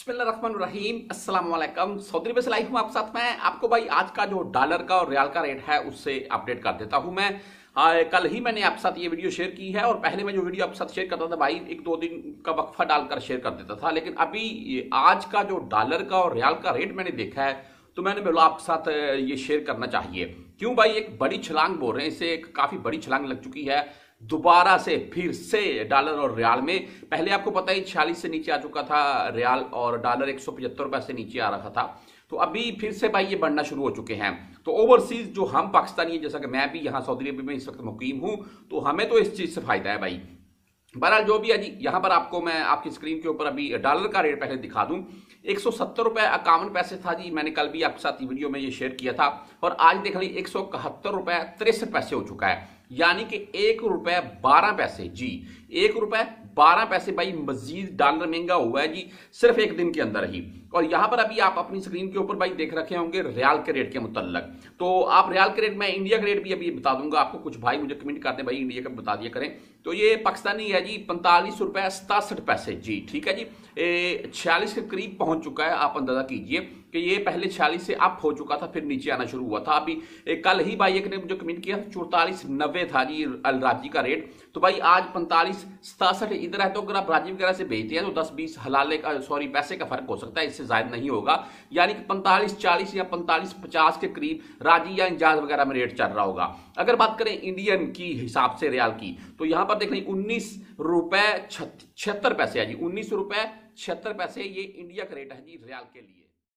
अस्सलाम सऊदी अरब से लाइव हूँ आप साथ में आपको भाई आज का जो डॉलर का और रियाल का रेट है उससे अपडेट कर देता हूँ मैं आ, कल ही मैंने आप साथ ये वीडियो शेयर की है और पहले मैं जो वीडियो आप साथ शेयर करता था भाई एक दो दिन का वक्फा डालकर शेयर कर देता था लेकिन अभी आज का जो डॉलर का और रियाल का रेट मैंने देखा है तो मैंने बोला आपके साथ ये शेयर करना चाहिए क्यों भाई एक बड़ी छलांग बोल रहे हैं इसे एक काफ़ी बड़ी छलांग लग चुकी है दोबारा से फिर से डॉलर और रियाल में पहले आपको पता ही छियालीस से नीचे आ चुका था रियाल और डॉलर एक सौ रुपए से नीचे आ रखा था तो अभी फिर से भाई ये बढ़ना शुरू हो चुके हैं तो ओवरसीज जो हम पाकिस्तानी जैसा कि मैं भी यहाँ सऊदी अरब में इस वक्त मुकीम हूँ तो हमें तो इस चीज़ से फायदा है भाई बहरहाल जो भी है जी यहाँ पर आपको मैं आपकी स्क्रीन के ऊपर अभी डॉलर का रेट पहले दिखा दूँ एक सौ सत्तर रुपये इक्यावन पैसे था जी मैंने कल भी आपके साथ वीडियो में ये शेयर किया था और आज देख लीजिए एक सौ इकहत्तर रुपये तिरसठ पैसे हो चुका है यानी कि एक रुपए बारह पैसे जी एक रुपए बारह पैसे भाई मजीद डॉलर महंगा हुआ है जी सिर्फ एक दिन के अंदर ही और यहां पर अभी आप अपनी स्क्रीन के ऊपर भाई देख रखे होंगे रियाल के रेट के मुतलक तो आप रियाल के रेट में इंडिया के रेट भी अभी बता दूंगा आपको कुछ भाई मुझे कमेंट करते भाई इंडिया का बता दिया करें तो ये पाकिस्तानी है जी पैंतालीस रुपए सतासठ पैसे जी ठीक है जी छियालीस के करीब पहुंच चुका है आप अंदाजा कीजिए कि ये पहले छियालीस से अप हो चुका था फिर नीचे आना शुरू हुआ था अभी कल ही भाई एक ने मुझे कमेंट किया चौतालीस नब्बे पे था जी अलराजी का रेट तो भाई आज पैंतालीस सतासठ इधर है तो अगर आप राजी वगैरह से बेचते हैं तो दस बीस हलाले का सॉरी पैसे का फर्क हो सकता है इससे ज्यादा नहीं होगा यानी कि पैंतालीस चालीस या पैंतालीस पचास के करीब राजी या इंजाज वगैरह में रेट चल रहा होगा अगर बात करें इंडियन की हिसाब से रियाल की तो यहां पर देख रहे उन्नीस रुपए छिहत्तर पैसे है जी उन्नीस रुपए छिहत्तर पैसे ये इंडिया का रेट है जी रियाल के लिए